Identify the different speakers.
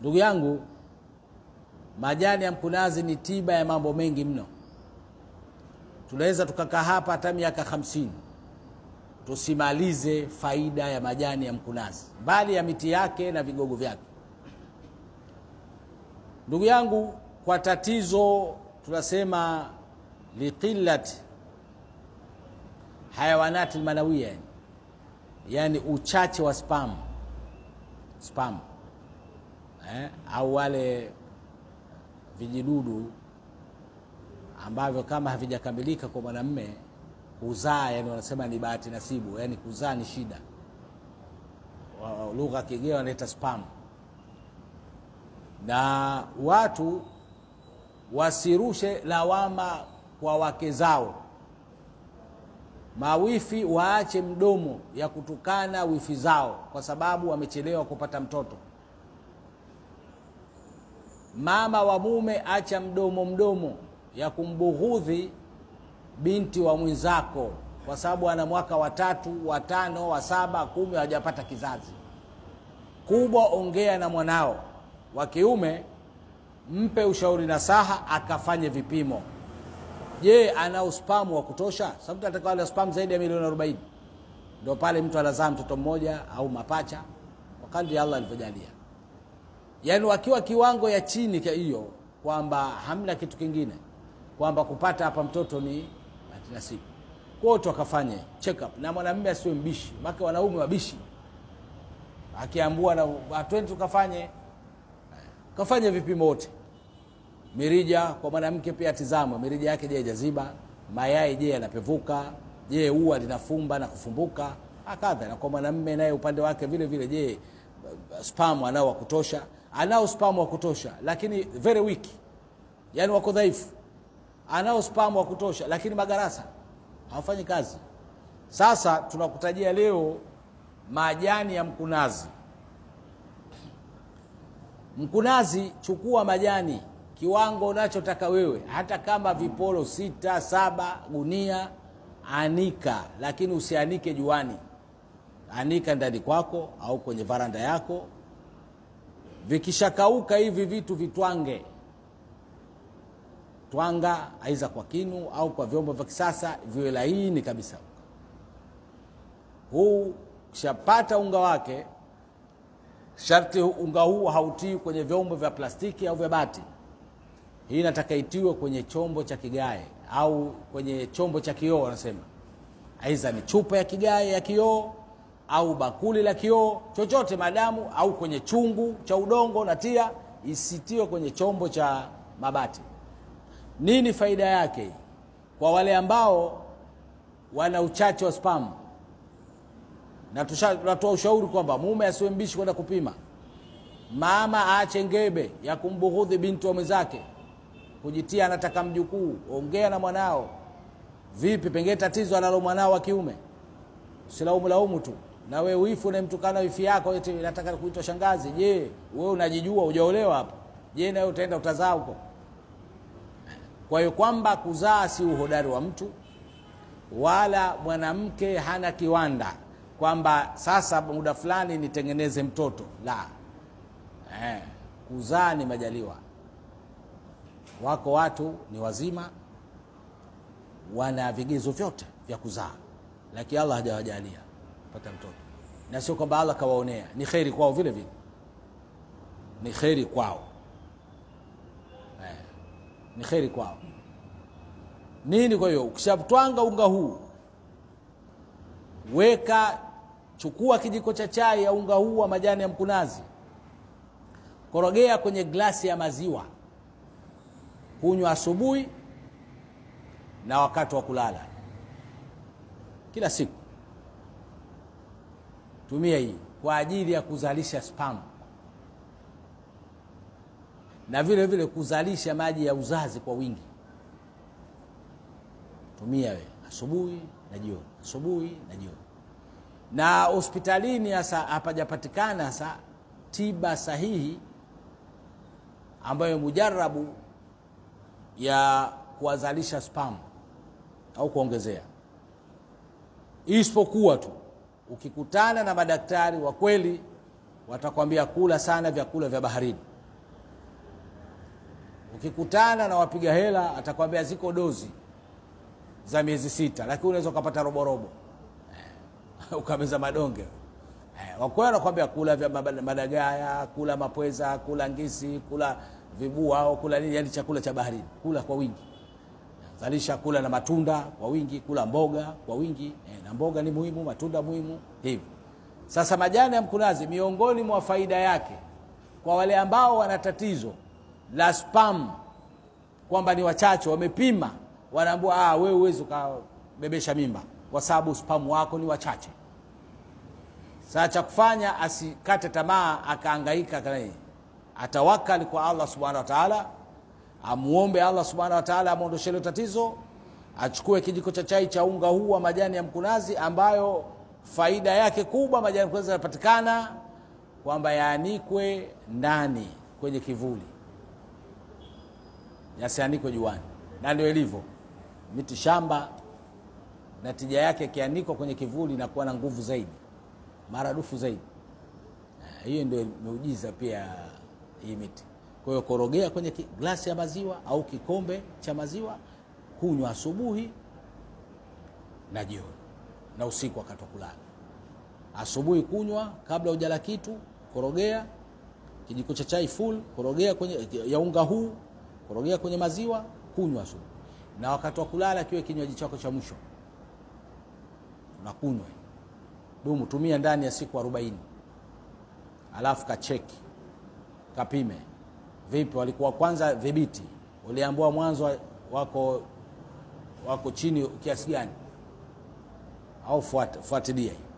Speaker 1: Ndugu yangu, majani ya mkunazi ni tiba ya mambo mengi mno. Tunaweza tukakaa hapa hata miaka hamsini tusimalize faida ya majani ya mkunazi, mbali ya miti yake na vigogo vyake. Ndugu yangu, kwa tatizo tunasema liqillati hayawanati lmanawia, yani uchache wa spam spam eh, au wale vijidudu ambavyo kama havijakamilika kwa mwanamume kuzaa, yani wanasema ni bahati nasibu, yani kuzaa ni shida. Lugha kigeo wanaita spam. Na watu wasirushe lawama kwa wake zao, mawifi waache mdomo ya kutukana wifi zao kwa sababu wamechelewa kupata mtoto mama wa mume acha mdomo mdomo ya kumbughudhi binti wa mwenzako, kwa sababu ana mwaka watatu, watano, wa saba, kumi, hawajapata kizazi kubwa. Ongea na mwanao wa kiume, mpe ushauri na saha akafanye vipimo. Je, ana uspamu wa kutosha? Sababu nataka wale uspamu zaidi ya milioni 40 ndio pale mtu anazaa mtoto mmoja au mapacha, kwa kadri Allah alivyojalia yaani wakiwa kiwango ya chini hiyo, kwamba hamna kitu kingine, kwamba kupata hapa mtoto ni bahati nasibu. Kwa hiyo wakafanye check up, na mwanamume asiwe mbishi, maana wanaume wabishi, akiambua na atwendi, tukafanye kafanye vipimo wote, mirija kwa mwanamke pia atizamwe, mirija yake je, jaziba Mayai je, yanapevuka? Je, ua linafumba na kufumbuka? Akadha na kwa mwanamume naye upande wake vile vile, je, sperm anao wa kutosha? anao spamu wa kutosha, lakini very weak, yani wako dhaifu. Anao spamu wa kutosha, lakini magarasa hawafanyi kazi. Sasa tunakutajia leo majani ya mkunazi. Mkunazi, chukua majani kiwango unachotaka wewe, hata kama vipolo sita saba gunia, anika, lakini usianike juani. Anika ndani kwako au kwenye varanda yako Vikishakauka hivi vitu vitwange, twanga aiza kwa kinu au kwa vyombo vya kisasa, viwe laini kabisa. Huu kishapata unga wake, sharti unga huu hautii kwenye vyombo vya plastiki au vya bati. Hii inataka itiwe kwenye chombo cha kigae au kwenye chombo cha kioo, wanasema aiza ni chupa ya kigae ya kioo au bakuli la kioo chochote, madamu au kwenye chungu cha udongo na tia, isitiwe kwenye chombo cha mabati. Nini faida yake kwa wale ambao wana uchache wa spam Na ushauri kwamba mume asiwe mbishi kwenda kupima, mama aache ngebe ya kumbughudhi binti wa mwenzake, kujitia anataka mjukuu. Ongea na mwanao, vipi, pengine tatizo analo mwanao wa kiume, usilaumu laumu tu na we wifu unayemtukana wifi yako eti nataka kuitwa shangazi. Je, we unajijua? Hujaolewa hapo? Je, na wewe utaenda utazaa huko? Kwa hiyo kwamba kuzaa si uhodari wa mtu, wala mwanamke hana kiwanda kwamba sasa muda fulani nitengeneze mtoto. La, eh, kuzaa ni majaliwa. Wako watu ni wazima, wana vigezo vyote vya kuzaa, lakini Allah hajawajalia pata mtoto, na sio kwamba Allah kawaonea, ni kheri kwao vile vile, ni kheri kwao eh, ni kheri kwao nini. Kwa hiyo ukishatwanga unga huu, weka chukua kijiko cha chai ya unga huu wa majani ya mkunazi, korogea kwenye glasi ya maziwa, kunywa asubuhi na wakati wa kulala kila siku tumia hii kwa ajili ya kuzalisha spam na vile vile kuzalisha maji ya uzazi kwa wingi. Tumia we asubuhi na jioni, asubuhi na jioni. Na hospitalini hasa hapajapatikana hasa tiba sahihi ambayo mujarabu ya kuwazalisha spam au kuongezea, isipokuwa tu Ukikutana na madaktari wa kweli, watakwambia kula sana vyakula vya baharini. Ukikutana na wapiga hela, atakwambia ziko dozi za miezi sita, lakini unaweza ukapata roborobo eh, ukameza madonge. Eh, Wakweli wanakwambia kula vya madagaya, kula mapweza, kula ngisi, kula vibua au kula nini, yani chakula cha baharini, kula kwa wingi zalisha kula na matunda kwa wingi, kula mboga kwa wingi e, na mboga ni muhimu, matunda muhimu hivyo. Sasa majani ya mkunazi, miongoni mwa faida yake kwa wale ambao wana tatizo la spam, kwamba ni wachache, wamepima, wanaambua ah, wewe huwezi ukabebesha mimba kwa sababu spam wako ni wachache. Sasa cha kufanya asikate tamaa, akaangaika, atawakali kwa Allah subhanahu wa taala amuombe Allah subhanahu wa taala amwondoshe tatizo, achukue kijiko cha chai cha unga huu wa majani ya mkunazi, ambayo faida yake kubwa majani ya mkunazi yanapatikana kwamba yaanikwe ndani kwenye kivuli, yasianikwe juani, na ndio ilivyo miti shamba. Na tija yake akianikwa kwenye kivuli inakuwa na nguvu zaidi, maradufu zaidi. Eh, hiyo ndio miujiza pia hii miti. Kwa hiyo korogea kwenye glasi ya maziwa au kikombe cha maziwa, kunywa asubuhi na jioni na usiku wakati wa kulala. Asubuhi kunywa kabla hujala kitu, korogea kijiko cha chai full, korogea kwenye ya unga huu, korogea kwenye maziwa, kunywa asubuhi. Na wakati wa kulala kiwe kinywaji chako cha mwisho unakunywa kunywa, dumu tumia ndani ya siku 40, alafu kacheki kapime vipi, walikuwa kwanza dhibiti, waliambua mwanzo wako wako chini kiasi gani, au fuatilia fuat